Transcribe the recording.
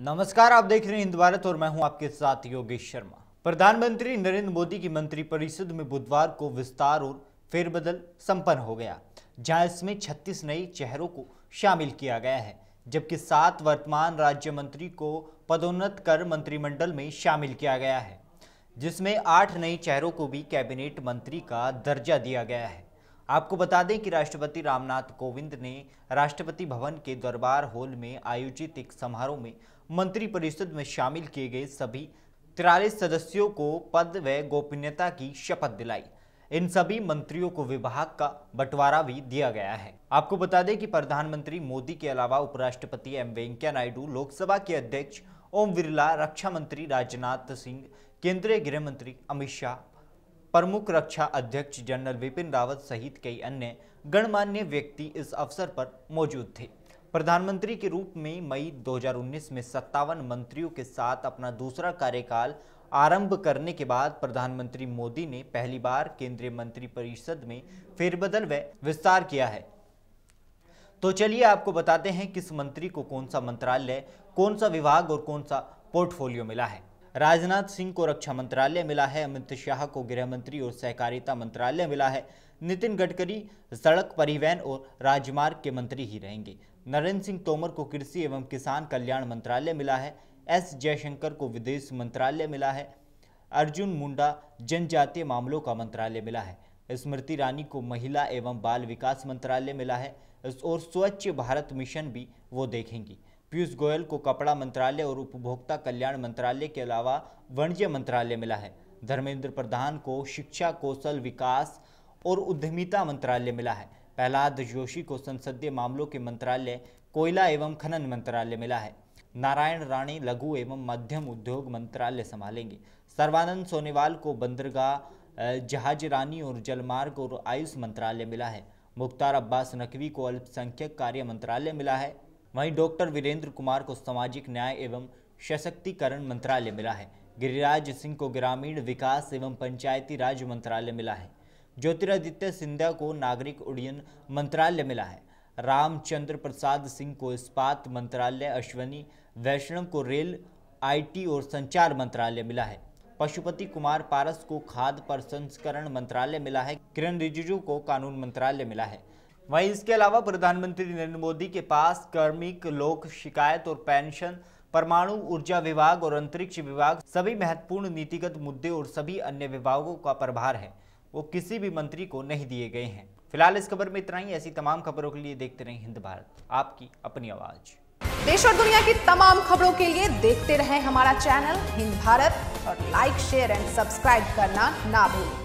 नमस्कार आप देख रहे हैं हिंद भारत और मैं हूं आपके साथ योगेश शर्मा प्रधानमंत्री नरेंद्र मोदी की मंत्रिपरिषद में बुधवार को विस्तार और फेरबदल संपन्न हो गया जहां इसमें 36 नए चेहरों को शामिल किया गया है जबकि सात वर्तमान राज्य मंत्री को पदोन्नत कर मंत्रिमंडल में शामिल किया गया है जिसमें आठ नए चेहरों को भी कैबिनेट मंत्री का दर्जा दिया गया है आपको बता दें कि राष्ट्रपति रामनाथ कोविंद ने राष्ट्रपति भवन के दरबार हॉल में आयोजित एक समारोह में मंत्रिपरिषद में शामिल किए गए सभी तिरालीस सदस्यों को पद व गोपनीयता की शपथ दिलाई इन सभी मंत्रियों को विभाग का बंटवारा भी दिया गया है आपको बता दें कि प्रधानमंत्री मोदी के अलावा उपराष्ट्रपति एम वेंकैया नायडू लोकसभा के अध्यक्ष ओम बिरला रक्षा मंत्री राजनाथ सिंह केंद्रीय गृह मंत्री अमित शाह प्रमुख रक्षा अध्यक्ष जनरल विपिन रावत सहित कई अन्य गणमान्य व्यक्ति इस अवसर पर मौजूद थे प्रधानमंत्री के रूप में मई 2019 में सत्तावन मंत्रियों के साथ अपना दूसरा कार्यकाल आरंभ करने के बाद प्रधानमंत्री मोदी ने पहली बार केंद्रीय मंत्री परिषद में फेरबदल व विस्तार किया है तो चलिए आपको बताते हैं किस मंत्री को कौन सा मंत्रालय कौन सा विभाग और कौन सा पोर्टफोलियो मिला है राजनाथ सिंह को रक्षा मंत्रालय मिला है अमित शाह को गृह मंत्री और सहकारिता मंत्रालय मिला है नितिन गडकरी सड़क परिवहन और राजमार्ग के मंत्री ही रहेंगे नरेंद्र सिंह तोमर को कृषि एवं किसान कल्याण मंत्रालय मिला है एस जयशंकर को विदेश मंत्रालय मिला है अर्जुन मुंडा जनजातीय मामलों का मंत्रालय मिला है स्मृति ईरानी को महिला एवं बाल विकास मंत्रालय मिला है और स्वच्छ भारत मिशन भी वो देखेंगी पीयूष गोयल को कपड़ा मंत्रालय और उपभोक्ता कल्याण मंत्रालय के अलावा वाणिज्य मंत्रालय मिला है धर्मेंद्र प्रधान को शिक्षा कौशल विकास और उद्यमिता मंत्रालय मिला है प्रहलाद जोशी को संसदीय मामलों के मंत्रालय कोयला एवं खनन मंत्रालय मिला है नारायण राणे लघु एवं मध्यम उद्योग मंत्रालय संभालेंगे सर्वानंद सोनेवाल को बंदरगाह जहाजरानी और जलमार्ग और आयुष मंत्रालय मिला है मुख्तार अब्बास नकवी को अल्पसंख्यक कार्य मंत्रालय मिला है वहीं डॉक्टर वीरेंद्र कुमार को सामाजिक न्याय एवं सशक्तिकरण मंत्रालय मिला है गिरिराज सिंह को ग्रामीण विकास एवं पंचायती राज मंत्रालय मिला है ज्योतिरादित्य सिंधिया को नागरिक उड्डयन मंत्रालय मिला है रामचंद्र प्रसाद सिंह को इस्पात मंत्रालय अश्वनी वैष्णव को रेल आईटी और संचार मंत्रालय मिला है पशुपति कुमार पारस को खाद्य प्रसंस्करण मंत्रालय मिला है किरण रिजिजू को कानून मंत्रालय मिला है वहीं इसके अलावा प्रधानमंत्री नरेंद्र मोदी के पास कर्मिक लोक शिकायत और पेंशन परमाणु ऊर्जा विभाग और अंतरिक्ष विभाग सभी महत्वपूर्ण नीतिगत मुद्दे और सभी अन्य विभागों का प्रभार है वो किसी भी मंत्री को नहीं दिए गए हैं फिलहाल इस खबर में इतना ही ऐसी तमाम खबरों के लिए देखते रहें हिंद भारत आपकी अपनी आवाज देश और दुनिया की तमाम खबरों के लिए देखते रहें हमारा चैनल हिंद भारत और लाइक शेयर एंड सब्सक्राइब करना ना भूलें